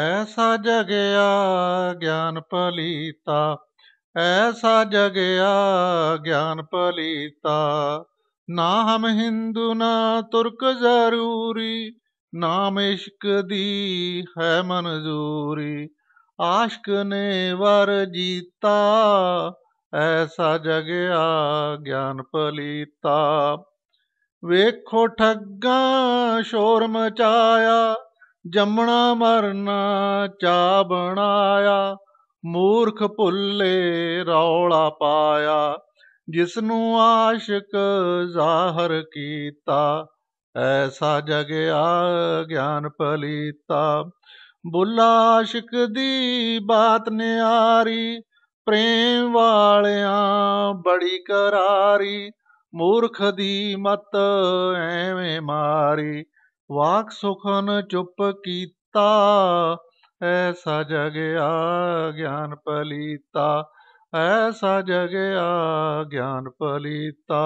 ਐਸਾ ਜਗਿਆ ਗਿਆਨ ਪਲੀਤਾ ਐਸਾ ਜਗਿਆ ਗਿਆਨ ਪਲੀਤਾ ਨਾ ਹਮ ਹਿੰਦੂ ਨਾ ਤੁਰਕ ਜ਼ਰੂਰੀ ਨਾਮ ਇਸ਼ਕ ਦੀ ਹੈ ਮਨਜ਼ੂਰੀ ਆਸ਼ਕ ਨੇ ਵਰ ਜੀਤਾ ਐਸਾ ਜਗਿਆ ਗਿਆਨ ਪਲੀਤਾ ਵੇਖੋ ਠੱਗਾ ਸ਼ੋਰ ਮਚਾਇਆ ਜੰਮਣਾ ਮਰਨਾ ਚਾ ਬਣਾਇਆ ਮੂਰਖ ਭੁੱਲੇ ਰੌਲਾ ਪਾਇਆ ਜਿਸ ਨੂੰ ਆਸ਼ਿਕ ਜ਼ਾਹਰ ਕੀਤਾ ਐਸਾ ਜਗਿਆ ਗਿਆਨ ਪਲੀਤਾ ਬੁੱਲਾ ਆਸ਼ਿਕ ਦੀ ਬਾਤ ਨਿਆਰੀ ਪ੍ਰੇਮ ਵਾਲਿਆਂ ਬੜੀ ਕਰਾਰੀ ਮੂਰਖ ਦੀ ਮਤ ਐਵੇਂ ਮਾਰੀ ਵਾਕ ਸੁਖਨ ਚੁੱਪ ਕੀਤਾ ਐਸਾ ਜਗਿਆ ਗਿਆਨ ਪਲੀਤਾ ਐਸਾ ਜਗਿਆ ਗਿਆਨ ਪਲੀਤਾ